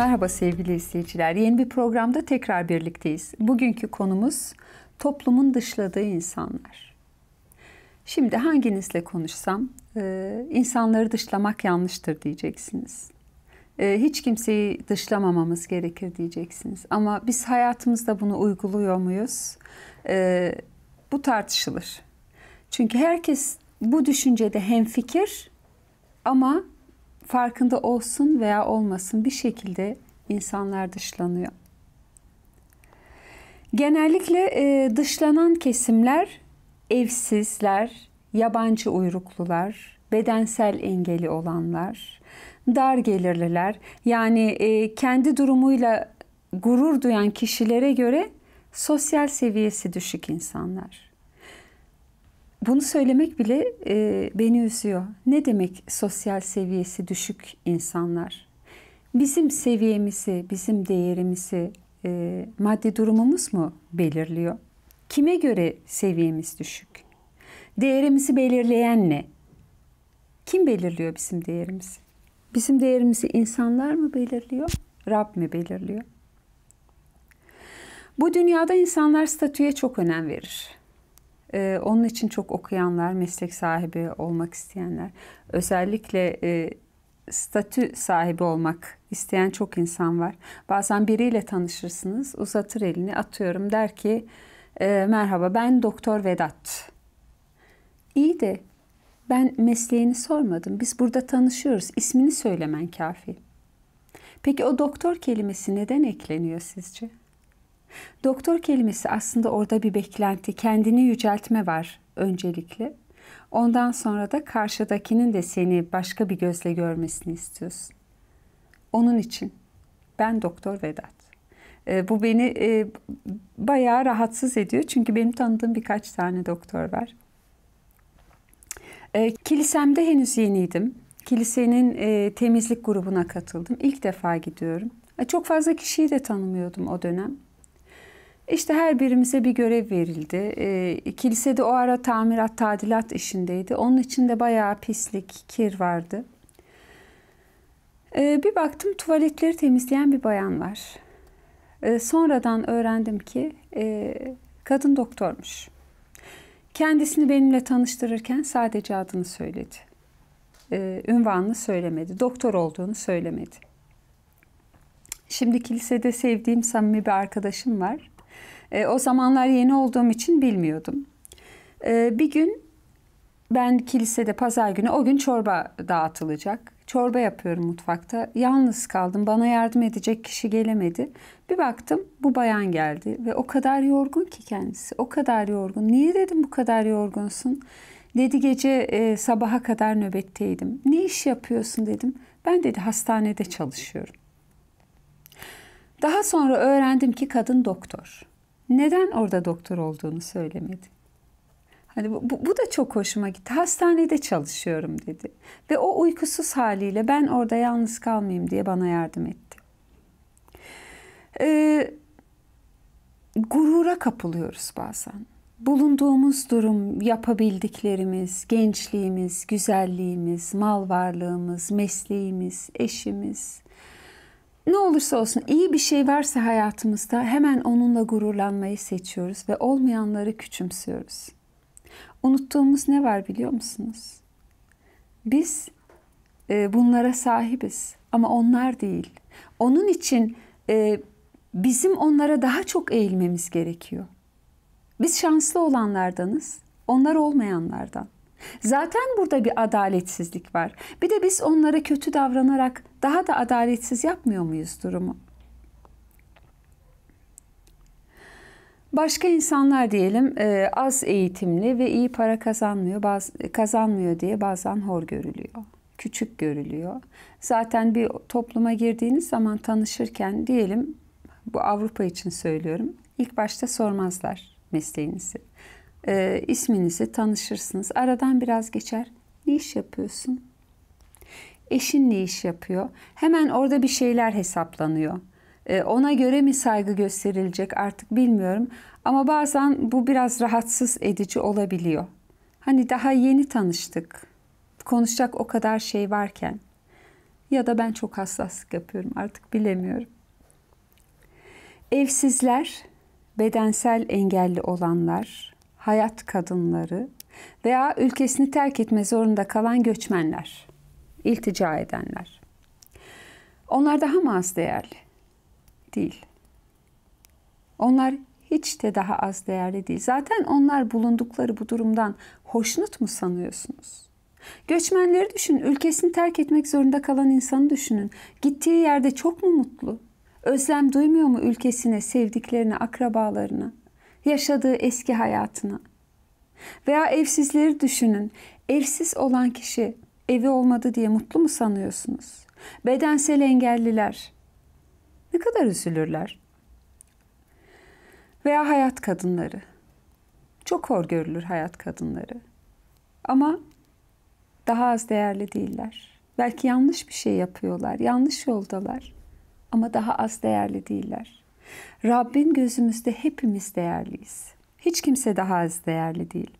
Merhaba sevgili izleyiciler. Yeni bir programda tekrar birlikteyiz. Bugünkü konumuz toplumun dışladığı insanlar. Şimdi hanginizle konuşsam e, insanları dışlamak yanlıştır diyeceksiniz. E, hiç kimseyi dışlamamamız gerekir diyeceksiniz. Ama biz hayatımızda bunu uyguluyor muyuz? E, bu tartışılır. Çünkü herkes bu düşüncede hemfikir ama farkında olsun veya olmasın bir şekilde insanlar dışlanıyor. Genellikle e, dışlanan kesimler evsizler, yabancı uyruklular, bedensel engeli olanlar, dar gelirliler yani e, kendi durumuyla gurur duyan kişilere göre sosyal seviyesi düşük insanlar. Bunu söylemek bile e, beni üzüyor. Ne demek sosyal seviyesi düşük insanlar? Bizim seviyemizi, bizim değerimizi e, maddi durumumuz mu belirliyor? Kime göre seviyemiz düşük? Değerimizi belirleyen ne? Kim belirliyor bizim değerimizi? Bizim değerimizi insanlar mı belirliyor? Rab mi belirliyor? Bu dünyada insanlar statüye çok önem verir. Ee, onun için çok okuyanlar, meslek sahibi olmak isteyenler, özellikle e, statü sahibi olmak isteyen çok insan var. Bazen biriyle tanışırsınız, uzatır elini, atıyorum der ki, e, merhaba ben Doktor Vedat. İyi de ben mesleğini sormadım. Biz burada tanışıyoruz. ismini söylemen kafi. Peki o doktor kelimesi neden ekleniyor sizce? Doktor kelimesi aslında orada bir beklenti, kendini yüceltme var öncelikle. Ondan sonra da karşıdakinin de seni başka bir gözle görmesini istiyorsun. Onun için ben Doktor Vedat. E, bu beni e, bayağı rahatsız ediyor çünkü benim tanıdığım birkaç tane doktor var. E, kilisemde henüz yeniydim. Kilisenin e, temizlik grubuna katıldım. İlk defa gidiyorum. E, çok fazla kişiyi de tanımıyordum o dönem. İşte her birimize bir görev verildi. E, ee, de o ara tamirat, tadilat işindeydi. Onun içinde bayağı pislik, kir vardı. E, bir baktım tuvaletleri temizleyen bir bayan var. E, sonradan öğrendim ki e, kadın doktormuş. Kendisini benimle tanıştırırken sadece adını söyledi. E, ünvanını söylemedi. Doktor olduğunu söylemedi. Şimdi kilisede sevdiğim samimi bir arkadaşım var. E, o zamanlar yeni olduğum için bilmiyordum. E, bir gün ben kilisede pazar günü o gün çorba dağıtılacak. Çorba yapıyorum mutfakta. Yalnız kaldım. Bana yardım edecek kişi gelemedi. Bir baktım bu bayan geldi ve o kadar yorgun ki kendisi. O kadar yorgun. Niye dedim bu kadar yorgunsun? Dedi gece e, sabaha kadar nöbetteydim. Ne iş yapıyorsun dedim. Ben dedi hastanede çalışıyorum. Daha sonra öğrendim ki kadın doktor neden orada doktor olduğunu söylemedi. Hani bu, bu, bu da çok hoşuma gitti. Hastanede çalışıyorum dedi. Ve o uykusuz haliyle ben orada yalnız kalmayayım diye bana yardım etti. Ee, gurura kapılıyoruz bazen. Bulunduğumuz durum, yapabildiklerimiz, gençliğimiz, güzelliğimiz, mal varlığımız, mesleğimiz, eşimiz, ne olursa olsun iyi bir şey varsa hayatımızda hemen onunla gururlanmayı seçiyoruz ve olmayanları küçümsüyoruz. Unuttuğumuz ne var biliyor musunuz? Biz e, bunlara sahibiz ama onlar değil. Onun için e, bizim onlara daha çok eğilmemiz gerekiyor. Biz şanslı olanlardanız, onlar olmayanlardan. Zaten burada bir adaletsizlik var. Bir de biz onlara kötü davranarak daha da adaletsiz yapmıyor muyuz durumu? Başka insanlar diyelim e, az eğitimli ve iyi para kazanmıyor, baz, kazanmıyor diye bazen hor görülüyor, küçük görülüyor. Zaten bir topluma girdiğiniz zaman tanışırken diyelim, bu Avrupa için söylüyorum, ilk başta sormazlar mesleğinizi e, isminizi tanışırsınız. Aradan biraz geçer. Ne iş yapıyorsun? Eşin ne iş yapıyor? Hemen orada bir şeyler hesaplanıyor. E, ona göre mi saygı gösterilecek artık bilmiyorum. Ama bazen bu biraz rahatsız edici olabiliyor. Hani daha yeni tanıştık. Konuşacak o kadar şey varken. Ya da ben çok hassaslık yapıyorum artık bilemiyorum. Evsizler, bedensel engelli olanlar, hayat kadınları veya ülkesini terk etme zorunda kalan göçmenler, iltica edenler. Onlar daha mı az değerli? Değil. Onlar hiç de daha az değerli değil. Zaten onlar bulundukları bu durumdan hoşnut mu sanıyorsunuz? Göçmenleri düşünün, ülkesini terk etmek zorunda kalan insanı düşünün. Gittiği yerde çok mu mutlu? Özlem duymuyor mu ülkesine, sevdiklerine, akrabalarına? yaşadığı eski hayatını. Veya evsizleri düşünün. Evsiz olan kişi evi olmadı diye mutlu mu sanıyorsunuz? Bedensel engelliler ne kadar üzülürler? Veya hayat kadınları. Çok hor görülür hayat kadınları. Ama daha az değerli değiller. Belki yanlış bir şey yapıyorlar, yanlış yoldalar ama daha az değerli değiller. Rabbin gözümüzde hepimiz değerliyiz. Hiç kimse daha az değerli değil.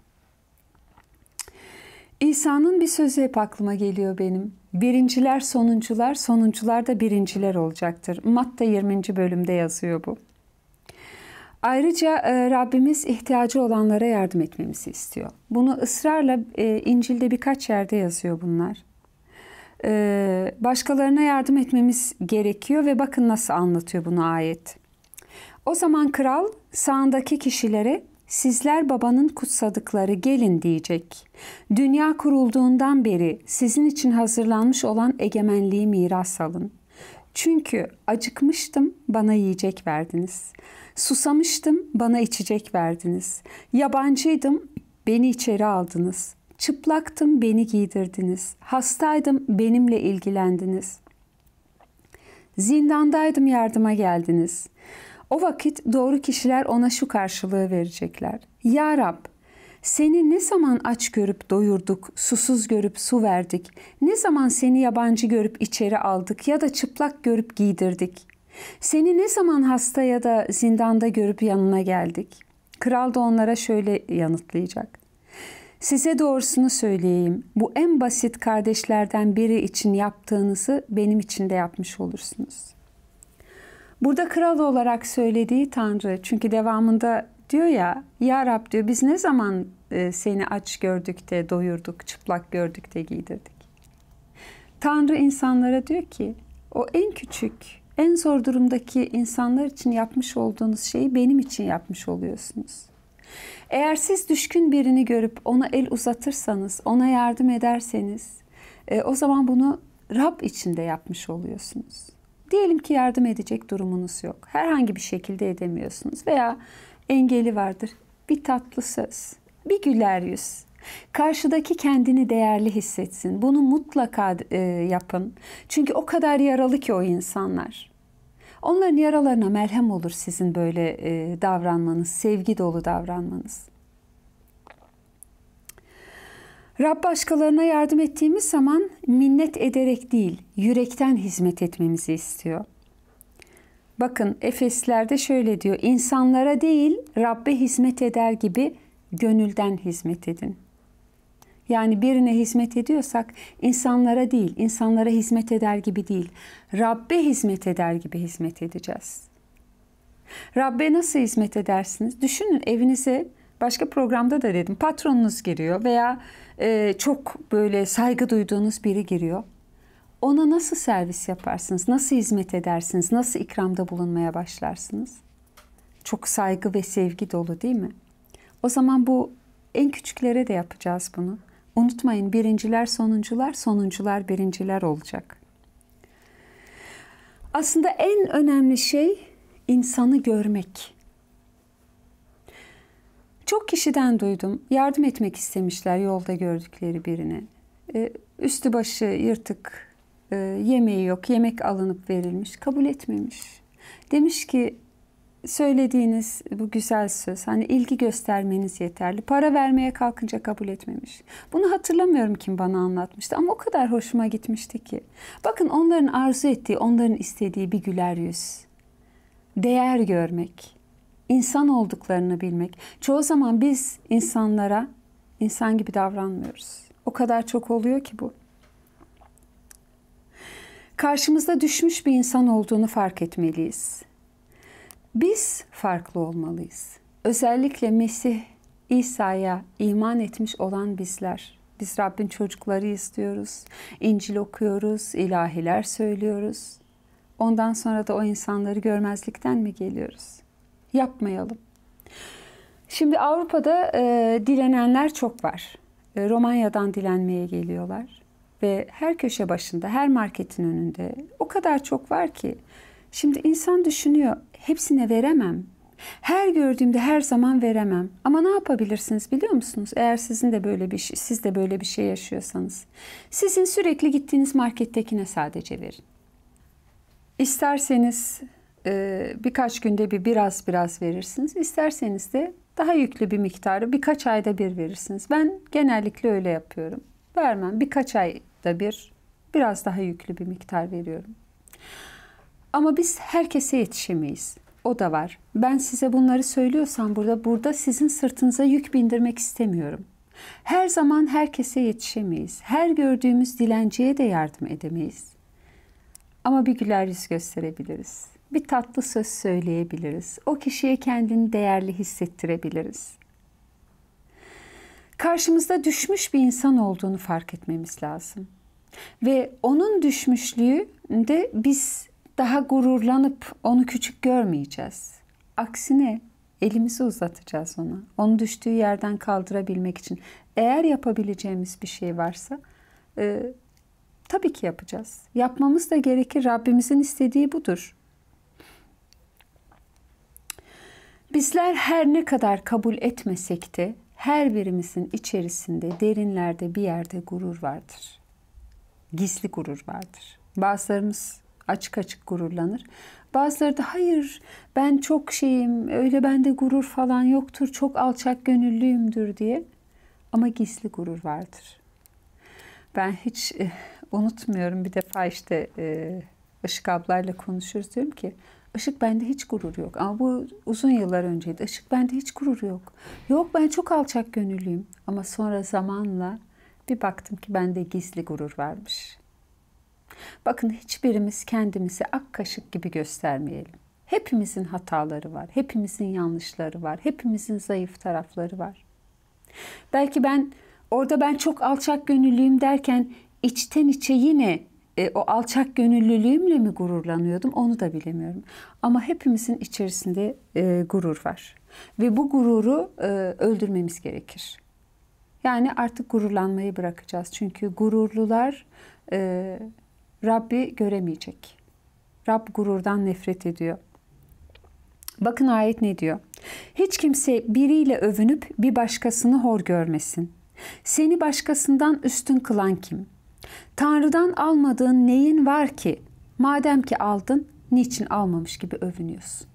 İsa'nın bir sözü hep aklıma geliyor benim. Birinciler sonuncular, sonuncular da birinciler olacaktır. Matta 20. bölümde yazıyor bu. Ayrıca e, Rabbimiz ihtiyacı olanlara yardım etmemizi istiyor. Bunu ısrarla e, İncil'de birkaç yerde yazıyor bunlar. E, başkalarına yardım etmemiz gerekiyor ve bakın nasıl anlatıyor bunu ayet. O zaman kral sağındaki kişilere sizler babanın kutsadıkları gelin diyecek. Dünya kurulduğundan beri sizin için hazırlanmış olan egemenliği miras alın. Çünkü acıkmıştım bana yiyecek verdiniz. Susamıştım bana içecek verdiniz. Yabancıydım beni içeri aldınız. Çıplaktım beni giydirdiniz. Hastaydım benimle ilgilendiniz. Zindandaydım yardıma geldiniz. O vakit doğru kişiler ona şu karşılığı verecekler. Ya Rab, seni ne zaman aç görüp doyurduk, susuz görüp su verdik, ne zaman seni yabancı görüp içeri aldık ya da çıplak görüp giydirdik. Seni ne zaman hasta ya da zindanda görüp yanına geldik. Kral da onlara şöyle yanıtlayacak. Size doğrusunu söyleyeyim. Bu en basit kardeşlerden biri için yaptığınızı benim için de yapmış olursunuz.'' Burada kral olarak söylediği Tanrı çünkü devamında diyor ya Ya Rab diyor biz ne zaman e, seni aç gördük de doyurduk, çıplak gördük de giydirdik. Tanrı insanlara diyor ki o en küçük, en zor durumdaki insanlar için yapmış olduğunuz şeyi benim için yapmış oluyorsunuz. Eğer siz düşkün birini görüp ona el uzatırsanız, ona yardım ederseniz, e, o zaman bunu Rab için de yapmış oluyorsunuz. Diyelim ki yardım edecek durumunuz yok. Herhangi bir şekilde edemiyorsunuz veya engeli vardır. Bir tatlı söz, bir güler yüz. Karşıdaki kendini değerli hissetsin. Bunu mutlaka e, yapın. Çünkü o kadar yaralı ki o insanlar. Onların yaralarına merhem olur sizin böyle e, davranmanız, sevgi dolu davranmanız. Rab başkalarına yardım ettiğimiz zaman minnet ederek değil, yürekten hizmet etmemizi istiyor. Bakın Efeslerde şöyle diyor. İnsanlara değil Rabbe hizmet eder gibi gönülden hizmet edin. Yani birine hizmet ediyorsak insanlara değil, insanlara hizmet eder gibi değil, Rabbe hizmet eder gibi hizmet edeceğiz. Rabbe nasıl hizmet edersiniz? Düşünün evinize başka programda da dedim patronunuz giriyor veya e, çok böyle saygı duyduğunuz biri giriyor. Ona nasıl servis yaparsınız? Nasıl hizmet edersiniz? Nasıl ikramda bulunmaya başlarsınız? Çok saygı ve sevgi dolu değil mi? O zaman bu en küçüklere de yapacağız bunu. Unutmayın birinciler sonuncular, sonuncular birinciler olacak. Aslında en önemli şey insanı görmek. Çok kişiden duydum. Yardım etmek istemişler yolda gördükleri birine. E, üstü başı yırtık, e, yemeği yok, yemek alınıp verilmiş. Kabul etmemiş. Demiş ki söylediğiniz bu güzel söz hani ilgi göstermeniz yeterli. Para vermeye kalkınca kabul etmemiş. Bunu hatırlamıyorum kim bana anlatmıştı ama o kadar hoşuma gitmişti ki. Bakın onların arzu ettiği, onların istediği bir güler yüz. Değer görmek insan olduklarını bilmek. Çoğu zaman biz insanlara insan gibi davranmıyoruz. O kadar çok oluyor ki bu. Karşımızda düşmüş bir insan olduğunu fark etmeliyiz. Biz farklı olmalıyız. Özellikle Mesih İsa'ya iman etmiş olan bizler. Biz Rabbin çocukları istiyoruz, İncil okuyoruz, ilahiler söylüyoruz. Ondan sonra da o insanları görmezlikten mi geliyoruz? yapmayalım. Şimdi Avrupa'da e, dilenenler çok var. E, Romanya'dan dilenmeye geliyorlar ve her köşe başında, her marketin önünde o kadar çok var ki. Şimdi insan düşünüyor, hepsine veremem. Her gördüğümde her zaman veremem. Ama ne yapabilirsiniz biliyor musunuz? Eğer sizin de böyle bir şey, siz de böyle bir şey yaşıyorsanız. Sizin sürekli gittiğiniz markettekine sadece verin. İsterseniz e, birkaç günde bir biraz biraz verirsiniz. İsterseniz de daha yüklü bir miktarı birkaç ayda bir verirsiniz. Ben genellikle öyle yapıyorum. Vermem birkaç ayda bir biraz daha yüklü bir miktar veriyorum. Ama biz herkese yetişemeyiz. O da var. Ben size bunları söylüyorsam burada burada sizin sırtınıza yük bindirmek istemiyorum. Her zaman herkese yetişemeyiz. Her gördüğümüz dilenciye de yardım edemeyiz. Ama bir güler yüz gösterebiliriz bir tatlı söz söyleyebiliriz. O kişiye kendini değerli hissettirebiliriz. Karşımızda düşmüş bir insan olduğunu fark etmemiz lazım. Ve onun düşmüşlüğü de biz daha gururlanıp onu küçük görmeyeceğiz. Aksine elimizi uzatacağız ona. Onu düştüğü yerden kaldırabilmek için. Eğer yapabileceğimiz bir şey varsa e, tabii ki yapacağız. Yapmamız da gerekir. Rabbimizin istediği budur. Bizler her ne kadar kabul etmesek de her birimizin içerisinde derinlerde bir yerde gurur vardır. Gizli gurur vardır. Bazılarımız açık açık gururlanır. Bazıları da hayır ben çok şeyim öyle bende gurur falan yoktur çok alçak gönüllüyümdür diye. Ama gizli gurur vardır. Ben hiç e, unutmuyorum bir defa işte e, Işık ablayla konuşuruz diyorum ki Işık bende hiç gurur yok. Ama bu uzun yıllar önceydi. Işık bende hiç gurur yok. Yok ben çok alçak gönüllüyüm. Ama sonra zamanla bir baktım ki bende gizli gurur varmış. Bakın hiçbirimiz kendimizi ak kaşık gibi göstermeyelim. Hepimizin hataları var, hepimizin yanlışları var, hepimizin zayıf tarafları var. Belki ben orada ben çok alçak gönüllüyüm derken içten içe yine e, o alçak gönüllülüğümle mi gururlanıyordum onu da bilemiyorum. Ama hepimizin içerisinde e, gurur var. Ve bu gururu e, öldürmemiz gerekir. Yani artık gururlanmayı bırakacağız. Çünkü gururlular e, Rabbi göremeyecek. Rab gururdan nefret ediyor. Bakın ayet ne diyor? Hiç kimse biriyle övünüp bir başkasını hor görmesin. Seni başkasından üstün kılan kim?'' Tanrı'dan almadığın neyin var ki? Madem ki aldın, niçin almamış gibi övünüyorsun?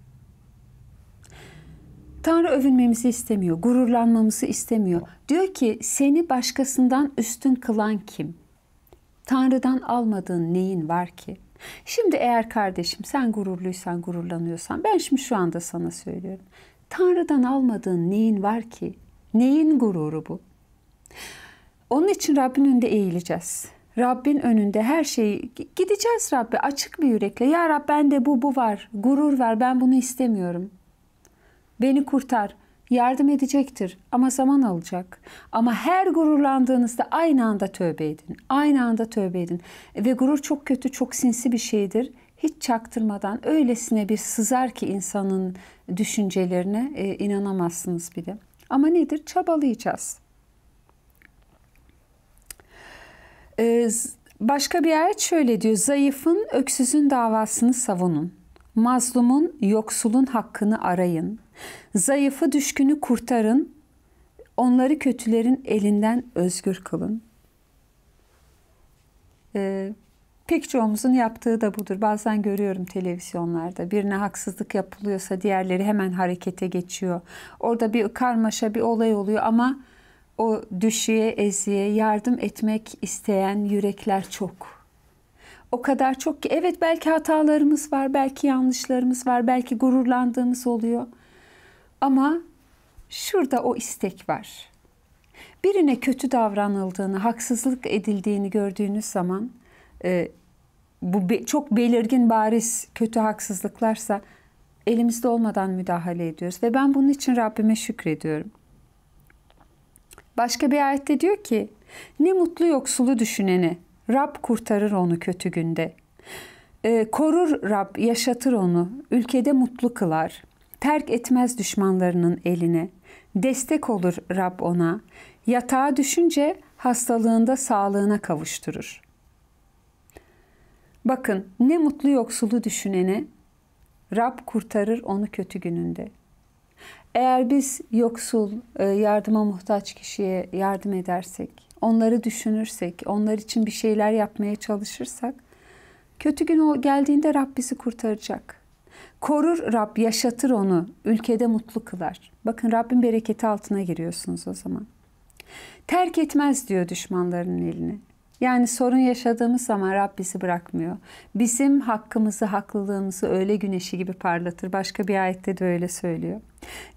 Tanrı övünmemizi istemiyor, gururlanmamızı istemiyor. Diyor ki seni başkasından üstün kılan kim? Tanrı'dan almadığın neyin var ki? Şimdi eğer kardeşim sen gururluysan, gururlanıyorsan ben şimdi şu anda sana söylüyorum. Tanrı'dan almadığın neyin var ki? Neyin gururu bu? Onun için Rabbin önünde eğileceğiz. Rabbin önünde her şeyi gideceğiz Rabbi açık bir yürekle. Ya Rab de bu bu var. Gurur ver ben bunu istemiyorum. Beni kurtar. Yardım edecektir ama zaman alacak. Ama her gururlandığınızda aynı anda tövbe edin. Aynı anda tövbe edin. Ve gurur çok kötü, çok sinsi bir şeydir. Hiç çaktırmadan öylesine bir sızar ki insanın düşüncelerine e, inanamazsınız bile. Ama nedir? Çabalayacağız. Ee, başka bir ayet şöyle diyor. Zayıfın, öksüzün davasını savunun. Mazlumun, yoksulun hakkını arayın. Zayıfı, düşkünü kurtarın. Onları kötülerin elinden özgür kılın. Ee, pek çoğumuzun yaptığı da budur. Bazen görüyorum televizyonlarda. Birine haksızlık yapılıyorsa diğerleri hemen harekete geçiyor. Orada bir karmaşa, bir olay oluyor ama o düşüye, eziye yardım etmek isteyen yürekler çok. O kadar çok ki evet belki hatalarımız var, belki yanlışlarımız var, belki gururlandığımız oluyor. Ama şurada o istek var. Birine kötü davranıldığını, haksızlık edildiğini gördüğünüz zaman e, bu be, çok belirgin bariz kötü haksızlıklarsa elimizde olmadan müdahale ediyoruz ve ben bunun için Rabbime şükrediyorum. Başka bir ayette diyor ki, ne mutlu yoksulu düşüneni, Rab kurtarır onu kötü günde. E, korur Rab, yaşatır onu, ülkede mutlu kılar. Terk etmez düşmanlarının eline, destek olur Rab ona. Yatağa düşünce hastalığında sağlığına kavuşturur. Bakın ne mutlu yoksulu düşüneni, Rab kurtarır onu kötü gününde.'' Eğer biz yoksul, e, yardıma muhtaç kişiye yardım edersek, onları düşünürsek, onlar için bir şeyler yapmaya çalışırsak, kötü gün o geldiğinde Rab bizi kurtaracak. Korur Rab, yaşatır onu, ülkede mutlu kılar. Bakın Rabbin bereketi altına giriyorsunuz o zaman. Terk etmez diyor düşmanlarının elini. Yani sorun yaşadığımız zaman Rab bizi bırakmıyor. Bizim hakkımızı, haklılığımızı öyle güneşi gibi parlatır. Başka bir ayette de öyle söylüyor.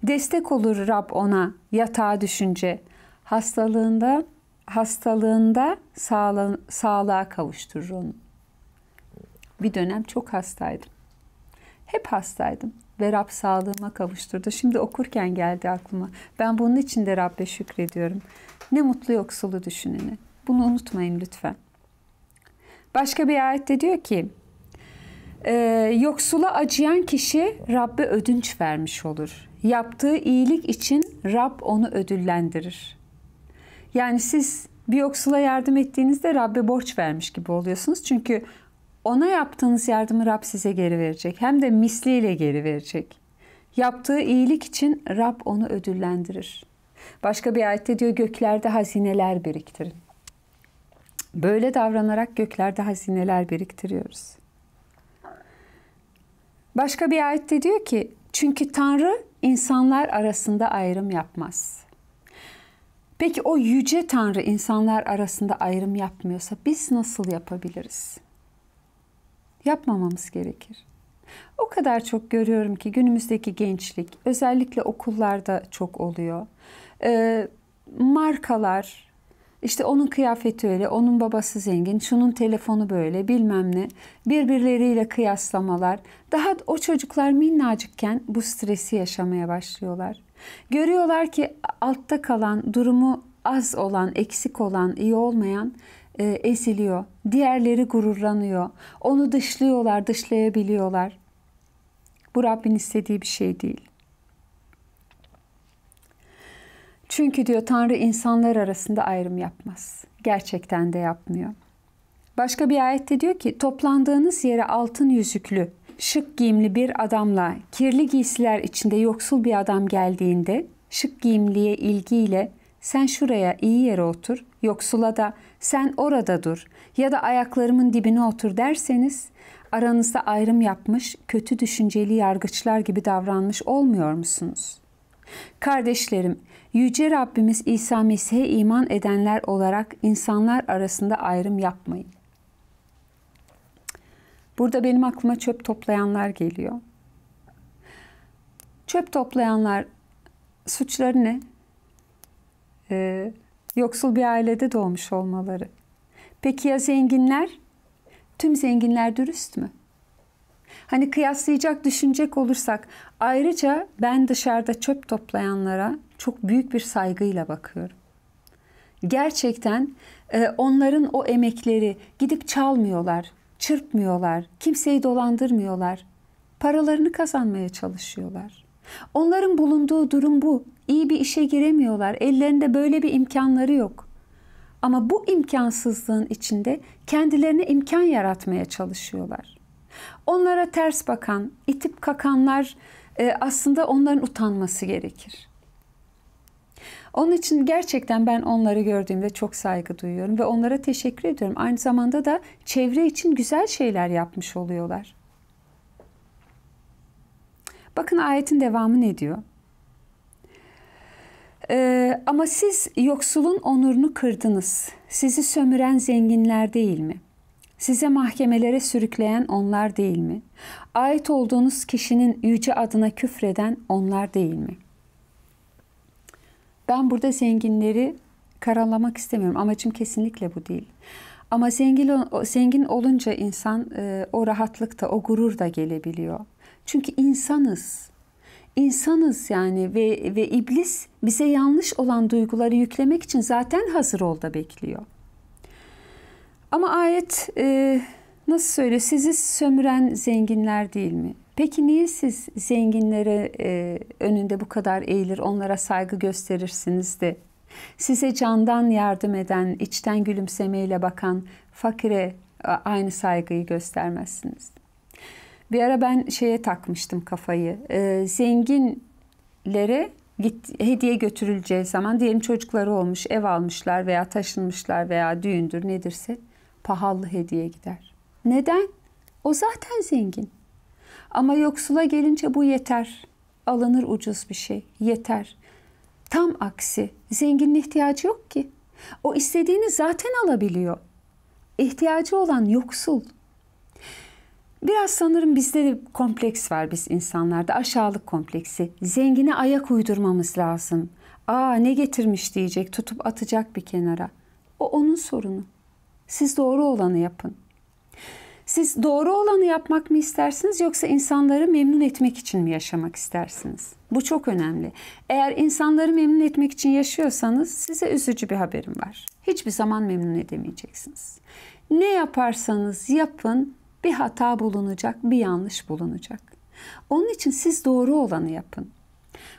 Destek olur Rab ona yatağa düşünce. Hastalığında hastalığında sağla, sağlığa kavuşturur onu. Bir dönem çok hastaydım. Hep hastaydım ve Rab sağlığıma kavuşturdu. Şimdi okurken geldi aklıma. Ben bunun için de Rab'be şükrediyorum. Ne mutlu yoksulu düşüneni. Bunu unutmayın lütfen. Başka bir ayette diyor ki, e, yoksula acıyan kişi Rab'be ödünç vermiş olur yaptığı iyilik için Rab onu ödüllendirir. Yani siz bir yoksula yardım ettiğinizde Rabbe borç vermiş gibi oluyorsunuz. Çünkü ona yaptığınız yardımı Rab size geri verecek. Hem de misliyle geri verecek. Yaptığı iyilik için Rab onu ödüllendirir. Başka bir ayette diyor göklerde hazineler biriktirin. Böyle davranarak göklerde hazineler biriktiriyoruz. Başka bir ayette diyor ki çünkü Tanrı insanlar arasında ayrım yapmaz. Peki o yüce Tanrı insanlar arasında ayrım yapmıyorsa biz nasıl yapabiliriz? Yapmamamız gerekir. O kadar çok görüyorum ki günümüzdeki gençlik özellikle okullarda çok oluyor. Ee, markalar işte onun kıyafeti öyle, onun babası zengin, şunun telefonu böyle bilmem ne. Birbirleriyle kıyaslamalar. Daha o çocuklar minnacıkken bu stresi yaşamaya başlıyorlar. Görüyorlar ki altta kalan, durumu az olan, eksik olan, iyi olmayan e, eziliyor. Diğerleri gururlanıyor. Onu dışlıyorlar, dışlayabiliyorlar. Bu Rabbin istediği bir şey değil. Çünkü diyor Tanrı insanlar arasında ayrım yapmaz. Gerçekten de yapmıyor. Başka bir ayette diyor ki toplandığınız yere altın yüzüklü, şık giyimli bir adamla kirli giysiler içinde yoksul bir adam geldiğinde şık giyimliye ilgiyle sen şuraya iyi yere otur, yoksula da sen orada dur ya da ayaklarımın dibine otur derseniz aranızda ayrım yapmış, kötü düşünceli yargıçlar gibi davranmış olmuyor musunuz? Kardeşlerim, Yüce Rabbimiz İsa Mesih'e iman edenler olarak insanlar arasında ayrım yapmayın. Burada benim aklıma çöp toplayanlar geliyor. Çöp toplayanlar suçları ne? Ee, yoksul bir ailede doğmuş olmaları. Peki ya zenginler? Tüm zenginler dürüst mü? Hani kıyaslayacak düşünecek olursak ayrıca ben dışarıda çöp toplayanlara çok büyük bir saygıyla bakıyorum. Gerçekten e, onların o emekleri gidip çalmıyorlar, çırpmıyorlar, kimseyi dolandırmıyorlar. Paralarını kazanmaya çalışıyorlar. Onların bulunduğu durum bu. İyi bir işe giremiyorlar. Ellerinde böyle bir imkanları yok. Ama bu imkansızlığın içinde kendilerine imkan yaratmaya çalışıyorlar onlara ters bakan, itip kakanlar e, aslında onların utanması gerekir. Onun için gerçekten ben onları gördüğümde çok saygı duyuyorum ve onlara teşekkür ediyorum. Aynı zamanda da çevre için güzel şeyler yapmış oluyorlar. Bakın ayetin devamı ne diyor? Ee, ama siz yoksulun onurunu kırdınız. Sizi sömüren zenginler değil mi? Size mahkemelere sürükleyen onlar değil mi? Ait olduğunuz kişinin yüce adına küfreden onlar değil mi? Ben burada zenginleri karalamak istemiyorum. Amacım kesinlikle bu değil. Ama zengin, zengin olunca insan e, o rahatlık da, o gurur da gelebiliyor. Çünkü insanız. İnsanız yani ve, ve iblis bize yanlış olan duyguları yüklemek için zaten hazır olda bekliyor. Ama ayet e, nasıl söyle sizi sömüren zenginler değil mi? Peki niye siz zenginlere e, önünde bu kadar eğilir, onlara saygı gösterirsiniz de size candan yardım eden, içten gülümsemeyle bakan fakire aynı saygıyı göstermezsiniz? Bir ara ben şeye takmıştım kafayı. E, zenginlere git, hediye götürüleceği zaman diyelim çocukları olmuş, ev almışlar veya taşınmışlar veya düğündür nedirse pahalı hediye gider. Neden? O zaten zengin. Ama yoksula gelince bu yeter. Alınır ucuz bir şey. Yeter. Tam aksi. Zenginin ihtiyacı yok ki. O istediğini zaten alabiliyor. İhtiyacı olan yoksul. Biraz sanırım bizde de kompleks var biz insanlarda. Aşağılık kompleksi. Zengine ayak uydurmamız lazım. Aa ne getirmiş diyecek tutup atacak bir kenara. O onun sorunu. Siz doğru olanı yapın. Siz doğru olanı yapmak mı istersiniz yoksa insanları memnun etmek için mi yaşamak istersiniz? Bu çok önemli. Eğer insanları memnun etmek için yaşıyorsanız size üzücü bir haberim var. Hiçbir zaman memnun edemeyeceksiniz. Ne yaparsanız yapın bir hata bulunacak, bir yanlış bulunacak. Onun için siz doğru olanı yapın.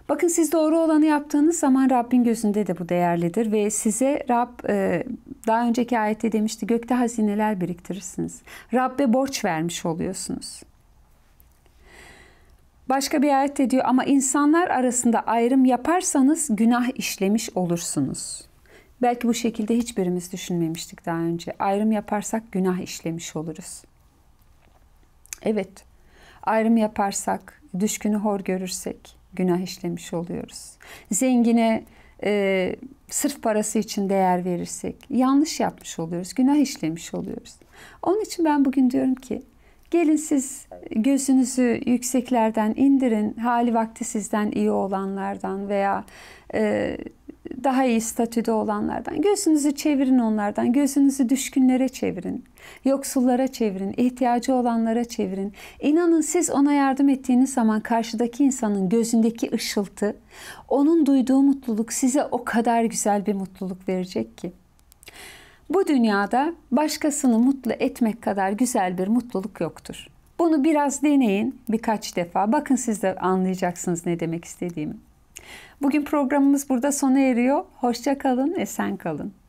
Bakın siz doğru olanı yaptığınız zaman Rabbin gözünde de bu değerlidir ve size Rab e, daha önceki ayette demişti gökte hazineler biriktirirsiniz. Rabbe borç vermiş oluyorsunuz. Başka bir ayette diyor ama insanlar arasında ayrım yaparsanız günah işlemiş olursunuz. Belki bu şekilde hiçbirimiz düşünmemiştik daha önce. Ayrım yaparsak günah işlemiş oluruz. Evet. Ayrım yaparsak, düşkünü hor görürsek, günah işlemiş oluyoruz. Zengine e, sırf parası için değer verirsek yanlış yapmış oluyoruz, günah işlemiş oluyoruz. Onun için ben bugün diyorum ki gelin siz gözünüzü yükseklerden indirin, hali vakti sizden iyi olanlardan veya e, daha iyi statüde olanlardan. Gözünüzü çevirin onlardan. Gözünüzü düşkünlere çevirin. Yoksullara çevirin. ihtiyacı olanlara çevirin. İnanın siz ona yardım ettiğiniz zaman karşıdaki insanın gözündeki ışıltı, onun duyduğu mutluluk size o kadar güzel bir mutluluk verecek ki. Bu dünyada başkasını mutlu etmek kadar güzel bir mutluluk yoktur. Bunu biraz deneyin birkaç defa. Bakın siz de anlayacaksınız ne demek istediğimi. Bugün programımız burada sona eriyor. Hoşça kalın, esen kalın.